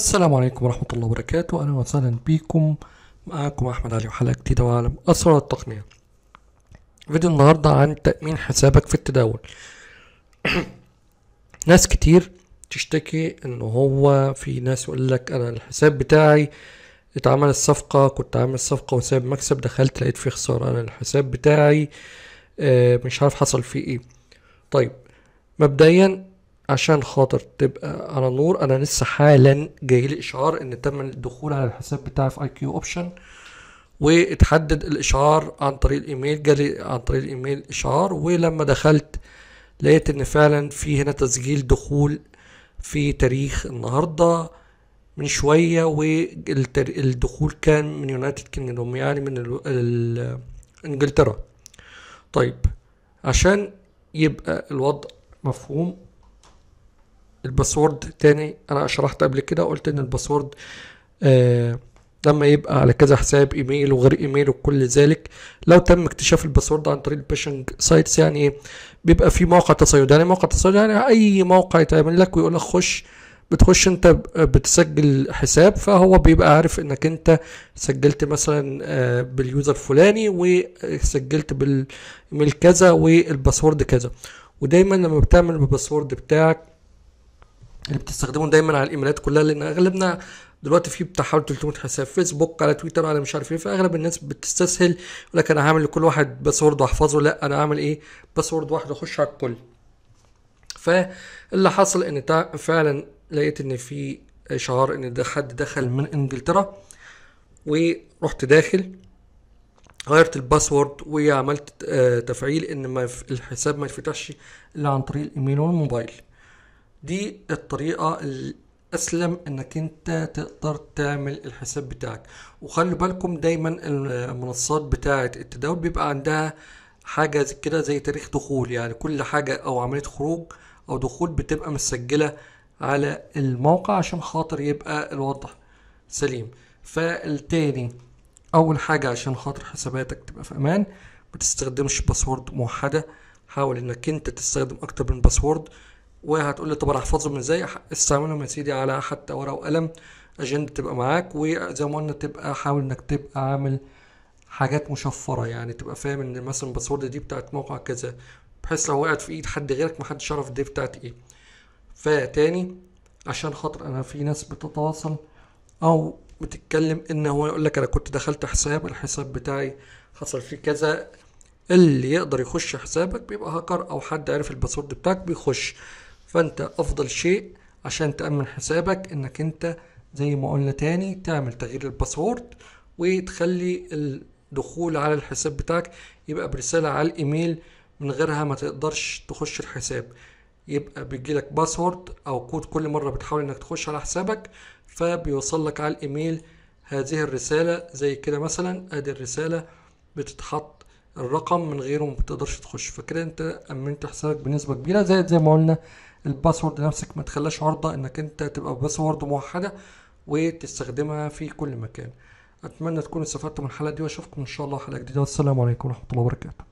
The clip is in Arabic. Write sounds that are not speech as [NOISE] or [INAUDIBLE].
السلام عليكم ورحمة الله وبركاته أهلا وسهلا بكم معكم أحمد علي وحلقة جديدة وعالم أسرار التقنية فيديو النهاردة عن تأمين حسابك في التداول [COUGHS] ناس كتير تشتكي إن هو في ناس يقول لك أنا الحساب بتاعي اتعمل الصفقة كنت عامل صفقة وساب مكسب دخلت لقيت فيه خسارة أنا الحساب بتاعي آه، مش عارف حصل فيه إيه طيب مبدئيا عشان خاطر تبقى على نور انا لسه حالا جاي لي اشعار ان تم الدخول على الحساب بتاعي في اي كيو اوبشن واتحدد الاشعار عن طريق الايميل جالي عن طريق الايميل اشعار ولما دخلت لقيت ان فعلا في هنا تسجيل دخول في تاريخ النهارده من شويه والدخول كان من يونايتد كينجدوم يعني من الـ الـ انجلترا طيب عشان يبقى الوضع مفهوم الباسورد تاني انا شرحت قبل كده قلت ان الباسورد آه لما يبقى على كذا حساب ايميل وغير ايميل وكل ذلك لو تم اكتشاف الباسورد عن طريق البيشنج سايتس يعني بيبقى في موقع تصيد يعني موقع تصيد يعني اي موقع يتعمل لك ويقول لك خش بتخش انت بتسجل حساب فهو بيبقى عارف انك انت سجلت مثلا آه، باليوزر فلاني وسجلت بالايميل كذا والباسورد كذا ودايما لما بتعمل الباسورد بتاعك اللي بتستخدمهم دايما على الايميلات كلها لان اغلبنا دلوقتي في بتاع حوالي 300 حساب فيسبوك على تويتر على مش عارف ايه فاغلب الناس بتستسهل يقول لك انا هعمل لكل واحد باسورد واحفظه لا انا هعمل ايه باسورد واحد واخش على الكل فاللي حصل ان فعلا لقيت ان في اشعار ان ده حد دخل من انجلترا ورحت داخل غيرت الباسورد وعملت آه، تفعيل ان ما الحساب ما يتفتحش الا عن طريق الايميل والموبايل دي الطريقة الأسلم إنك أنت تقدر تعمل الحساب بتاعك وخلوا بالكم دايما المنصات بتاعة التداول بيبقى عندها حاجة زي كده زي تاريخ دخول يعني كل حاجة أو عملية خروج أو دخول بتبقى مسجلة على الموقع عشان خاطر يبقى الوضع سليم فالتاني أول حاجة عشان خاطر حساباتك تبقى في أمان ما تستخدمش باسورد موحدة حاول إنك أنت تستخدم أكتر من باسورد وهتقول لي طب انا هحفظهم ازاي استعملهم يا سيدي على حتى ورقه وقلم اجنده تبقى معاك وزي ما قلنا تبقى حاول انك تبقى عامل حاجات مشفره يعني تبقى فاهم ان مثلا الباسورد دي بتاعت موقع كذا بحيث لو وقعت في ايد حد غيرك محدش يعرف دي بتاعت ايه فتاني عشان خاطر انا في ناس بتتواصل او بتتكلم ان هو يقول لك انا كنت دخلت حساب الحساب بتاعي حصل فيه كذا اللي يقدر يخش حسابك بيبقى هاكر او حد عارف الباسورد بتاعك بيخش فانت افضل شيء عشان تأمن حسابك انك انت زي ما قلنا تاني تعمل تغيير الباسورد وتخلي الدخول على الحساب بتاعك يبقى برسالة على الايميل من غيرها ما تقدرش تخش الحساب يبقى بيجيلك باسورد او كود كل مرة بتحاول انك تخش على حسابك فبيوصل لك على الايميل هذه الرسالة زي كده مثلا ادي الرسالة بتتحط الرقم من غيره ما بتقدرش تخش فكده انت امنت حسابك بنسبه كبيره زي زي ما قلنا الباسورد نفسك ما تخلاش عرضه انك انت تبقى باسورد موحده وتستخدمها في كل مكان اتمنى تكونوا استفدتوا من الحلقه دي واشوفكم ان شاء الله حلقه جديده والسلام عليكم ورحمه الله وبركاته